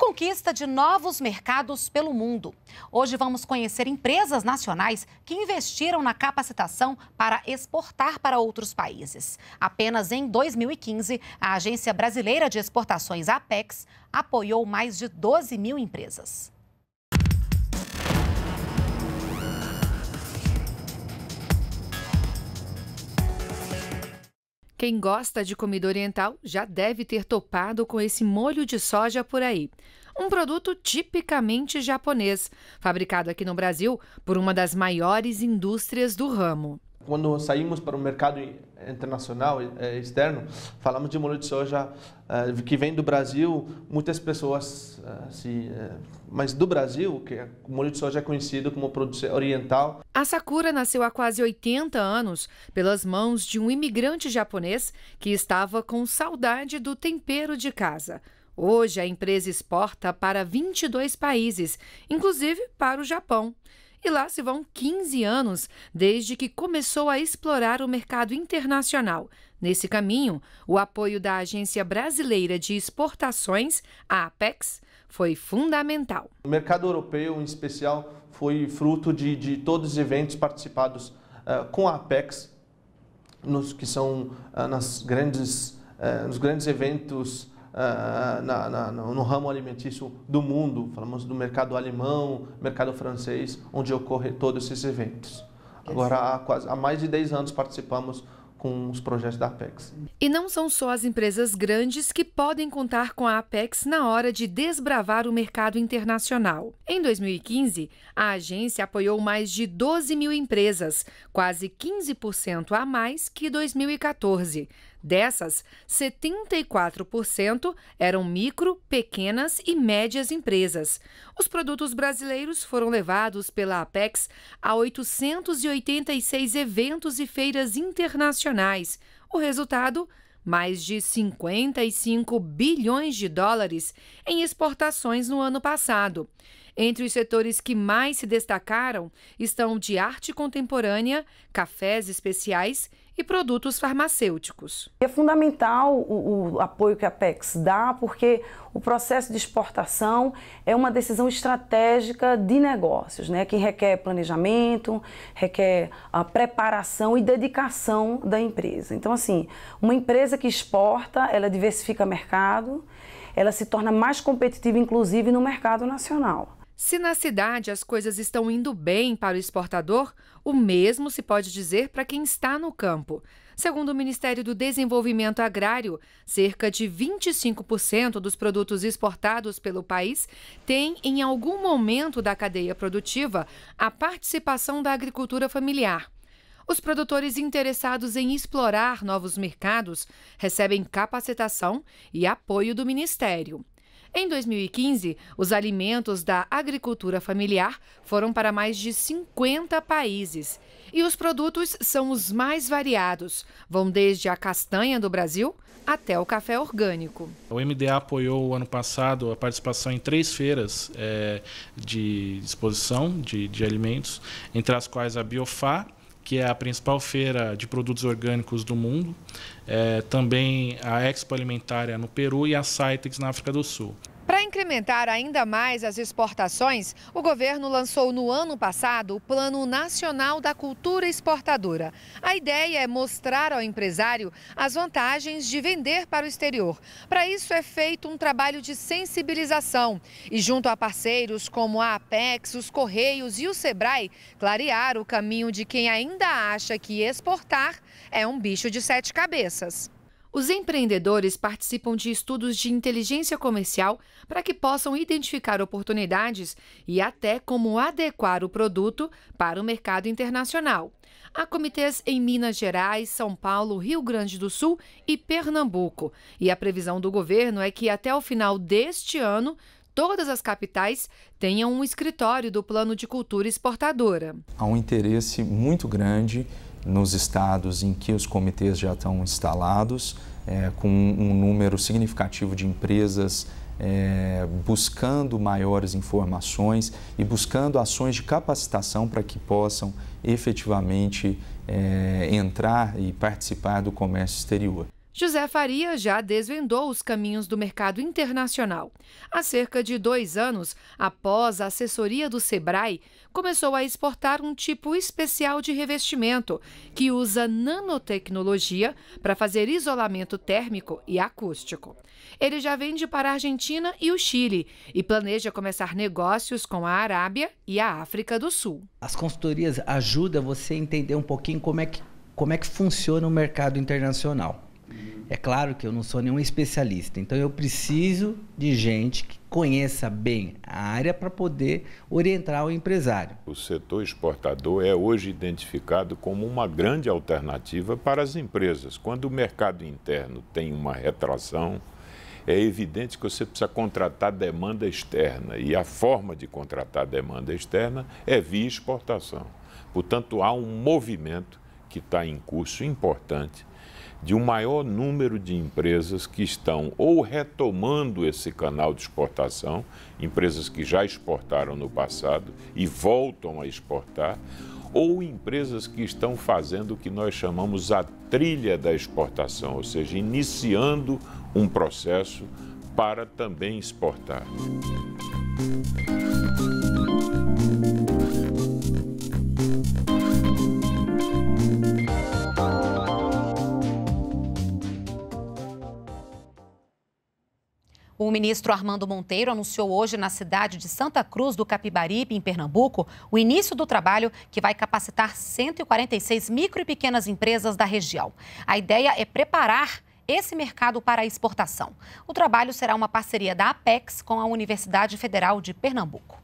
conquista de novos mercados pelo mundo. Hoje vamos conhecer empresas nacionais que investiram na capacitação para exportar para outros países. Apenas em 2015, a Agência Brasileira de Exportações, APEX, apoiou mais de 12 mil empresas. Quem gosta de comida oriental já deve ter topado com esse molho de soja por aí. Um produto tipicamente japonês, fabricado aqui no Brasil por uma das maiores indústrias do ramo. Quando saímos para o mercado internacional eh, externo, falamos de molho de soja eh, que vem do Brasil. Muitas pessoas, eh, se, mas do Brasil, que é, o molho de soja é conhecido como produto oriental. A Sakura nasceu há quase 80 anos pelas mãos de um imigrante japonês que estava com saudade do tempero de casa. Hoje, a empresa exporta para 22 países, inclusive para o Japão e lá se vão 15 anos desde que começou a explorar o mercado internacional. Nesse caminho, o apoio da Agência Brasileira de Exportações, a APEX, foi fundamental. O mercado europeu, em especial, foi fruto de, de todos os eventos participados uh, com a APEX, nos, que são uh, nas grandes, uh, nos grandes eventos ah, ah, na, na, no ramo alimentício do mundo, falamos do mercado alemão, mercado francês, onde ocorrem todos esses eventos. Agora, há, quase, há mais de 10 anos participamos com os projetos da Apex. E não são só as empresas grandes que podem contar com a Apex na hora de desbravar o mercado internacional. Em 2015, a agência apoiou mais de 12 mil empresas, quase 15% a mais que 2014. Dessas, 74% eram micro, pequenas e médias empresas. Os produtos brasileiros foram levados pela Apex a 886 eventos e feiras internacionais. O resultado? mais de 55 bilhões de dólares em exportações no ano passado. Entre os setores que mais se destacaram estão de arte contemporânea, cafés especiais e produtos farmacêuticos. É fundamental o, o, apoio que a Pex dá, porque o processo de exportação é uma decisão estratégica de negócios, né, que requer planejamento, requer a preparação e dedicação da empresa. Então, assim, uma empresa que exporta, ela diversifica mercado, ela se torna mais competitiva, inclusive no mercado nacional. Se na cidade as coisas estão indo bem para o exportador, o mesmo se pode dizer para quem está no campo. Segundo o Ministério do Desenvolvimento Agrário, cerca de 25% dos produtos exportados pelo país têm, em algum momento da cadeia produtiva, a participação da agricultura familiar. Os produtores interessados em explorar novos mercados recebem capacitação e apoio do Ministério. Em 2015, os alimentos da agricultura familiar foram para mais de 50 países. E os produtos são os mais variados. Vão desde a castanha do Brasil até o café orgânico. O MDA apoiou o ano passado a participação em três feiras é, de exposição de, de alimentos, entre as quais a Biofá, que é a principal feira de produtos orgânicos do mundo, é, também a Expo Alimentária é no Peru e a Citex na África do Sul. Para incrementar ainda mais as exportações, o governo lançou no ano passado o Plano Nacional da Cultura Exportadora. A ideia é mostrar ao empresário as vantagens de vender para o exterior. Para isso é feito um trabalho de sensibilização e junto a parceiros como a Apex, os Correios e o Sebrae, clarear o caminho de quem ainda acha que exportar é um bicho de sete cabeças. Os empreendedores participam de estudos de inteligência comercial para que possam identificar oportunidades e até como adequar o produto para o mercado internacional. Há comitês em Minas Gerais, São Paulo, Rio Grande do Sul e Pernambuco. E a previsão do governo é que até o final deste ano, todas as capitais tenham um escritório do Plano de Cultura Exportadora. Há um interesse muito grande nos estados em que os comitês já estão instalados, é, com um número significativo de empresas é, buscando maiores informações e buscando ações de capacitação para que possam efetivamente é, entrar e participar do comércio exterior. José Faria já desvendou os caminhos do mercado internacional. Há cerca de dois anos, após a assessoria do Sebrae, começou a exportar um tipo especial de revestimento que usa nanotecnologia para fazer isolamento térmico e acústico. Ele já vende para a Argentina e o Chile e planeja começar negócios com a Arábia e a África do Sul. As consultorias ajudam você a entender um pouquinho como é que, como é que funciona o mercado internacional. É claro que eu não sou nenhum especialista, então eu preciso de gente que conheça bem a área para poder orientar o empresário. O setor exportador é hoje identificado como uma grande alternativa para as empresas. Quando o mercado interno tem uma retração, é evidente que você precisa contratar demanda externa e a forma de contratar demanda externa é via exportação. Portanto, há um movimento que está em curso importante de um maior número de empresas que estão ou retomando esse canal de exportação, empresas que já exportaram no passado e voltam a exportar, ou empresas que estão fazendo o que nós chamamos a trilha da exportação, ou seja, iniciando um processo para também exportar. O ministro Armando Monteiro anunciou hoje na cidade de Santa Cruz do Capibaribe, em Pernambuco, o início do trabalho que vai capacitar 146 micro e pequenas empresas da região. A ideia é preparar esse mercado para exportação. O trabalho será uma parceria da Apex com a Universidade Federal de Pernambuco.